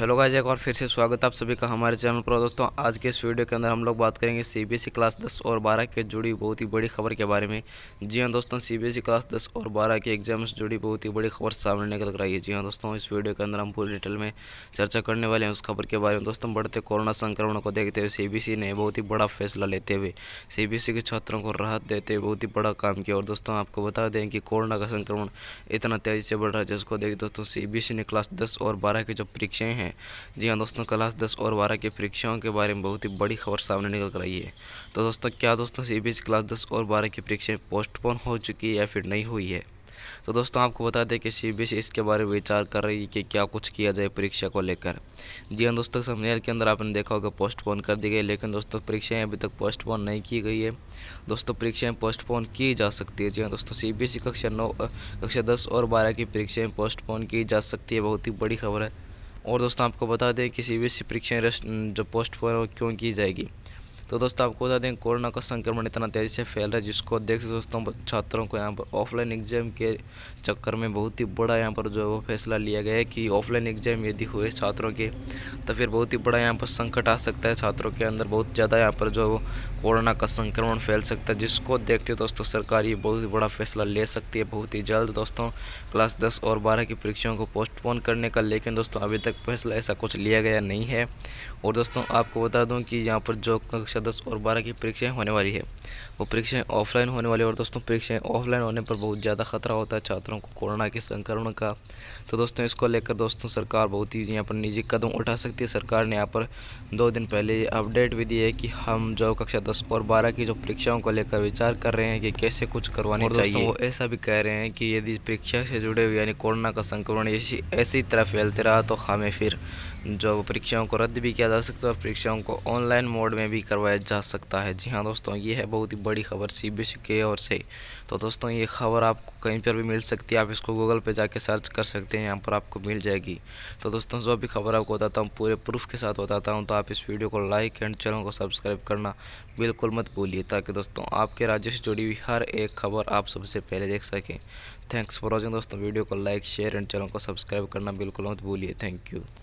hello guys एक बार फिर से स्वागत है आप सभी का हमारे चैनल पर दोस्तों आज के इस वीडियो के अंदर हम लोग बात करेंगे सीबीएसई e क्लास 10 और 12 के जुड़ी बहुत ही बड़ी खबर के बारे में जी हाँ दोस्तों सीबीएसई e क्लास 10 और 12 के एग्जाम से जुड़ी बहुत ही बड़ी खबर सामने निकल रही है जी हाँ दोस्तों इस वीडियो के अंदर हम पूरी डिटेल में चर्चा करने वाले हैं उस खबर के बारे में दोस्तों बढ़ते कोरोना संक्रमण को देखते हुए सी e ने बहुत ही बड़ा फैसला लेते हुए सी के छात्रों को राहत देते हुए बहुत ही बड़ा काम किया और दोस्तों आपको बता दें कि कोरोना का संक्रमण इतना तेज़ी से बढ़ रहा है जिसको देख दोस्तों सी ने क्लास दस और बारह की जो परीक्षाएँ हैं हैं जी हाँ दोस्तों क्लास दस और बारह के परीक्षाओं के बारे में बहुत ही बड़ी खबर सामने निकल कर आई है तो दोस्तों क्या दोस्तों सी बी क्लास दस और बारह की परीक्षाएँ पोस्टपोन हो चुकी है या फिर नहीं हुई है तो दोस्तों आपको बता दें कि सी बी इसके बारे में विचार कर रही है कि क्या कुछ किया जाए परीक्षा को लेकर जी हाँ दोस्तों समझेल के अंदर आपने देखा होगा पोस्टपोन कर दी गई लेकिन दोस्तों परीक्षाएं अभी तक पोस्टपोन नहीं की गई है दोस्तों परीक्षाएं पोस्टपोन की जा सकती है जी हाँ दोस्तों सी कक्षा नौ कक्षा दस और बारह की परीक्षाएँ पोस्टपोन की जा सकती है बहुत ही बड़ी खबर है और दोस्तों आपको बता दें कि सी बी एस सी परीक्षाएँ जो पोस्ट पर क्यों की जाएगी तो दोस्तों आपको बता दें कोरोना का संक्रमण इतना तेज़ी से फैल रहा है जिसको देख दोस्तों छात्रों को यहाँ पर ऑफलाइन एग्जाम के चक्कर में बहुत ही बड़ा यहाँ पर जो है वो फैसला लिया गया है कि ऑफलाइन एग्जाम यदि हुए छात्रों के तो फिर बहुत ही बड़ा यहाँ पर संकट आ सकता है छात्रों के अंदर बहुत ज़्यादा यहाँ पर जो है वो कोरोना का संक्रमण फैल सकता है जिसको देखते दोस्तों सरकार ये बहुत ही बड़ा फैसला ले सकती है बहुत ही जल्द दोस्तों क्लास दस और बारह की परीक्षाओं को पोस्टपोन करने का लेकिन दोस्तों अभी तक फैसला ऐसा कुछ लिया गया नहीं है और दोस्तों आपको बता दूँ कि यहाँ पर जो कक्षा कक्षा दस और बारह की परीक्षाएं होने वाली है वो परीक्षाएं ऑफलाइन होने वाली और दोस्तों परीक्षाएं ऑफलाइन होने पर बहुत ज़्यादा खतरा होता है छात्रों को कोरोना के संक्रमण का तो दोस्तों इसको लेकर दोस्तों सरकार बहुत ही यहाँ पर निजी कदम उठा सकती है सरकार ने यहाँ पर दो दिन पहले अपडेट भी दी है कि हम जो कक्षा दस और बारह की जो परीक्षाओं को लेकर विचार कर रहे हैं कि कैसे कुछ करवाने चाहिए वो ऐसा भी कह रहे हैं कि यदि परीक्षा से जुड़े हुए यानी कोरोना का संक्रमण ऐसी तरह फैलते रहा तो हमें फिर जो परीक्षाओं को रद्द भी किया जा सकता है परीक्षाओं को ऑनलाइन मोड में भी करवाया करवाया जा सकता है जी हाँ दोस्तों ये है बहुत ही बड़ी खबर सी बी के ओर से तो दोस्तों ये खबर आपको कहीं पर भी मिल सकती है आप इसको गूगल पे जाके सर्च कर सकते हैं यहाँ पर आपको मिल जाएगी तो दोस्तों जो भी खबर आपको बताता हूँ पूरे प्रूफ के साथ बताता हूँ तो आप इस वीडियो को लाइक एंड चैनल को सब्सक्राइब करना बिल्कुल मत भूलिए ताकि दोस्तों आपके राज्य से जुड़ी हुई हर एक खबर आप सबसे पहले देख सकें थैंक्स फॉर वॉचिंग दोस्तों वीडियो को लाइक शेयर एंड चैनल को सब्सक्राइब करना बिल्कुल मत भूलिए थैंक यू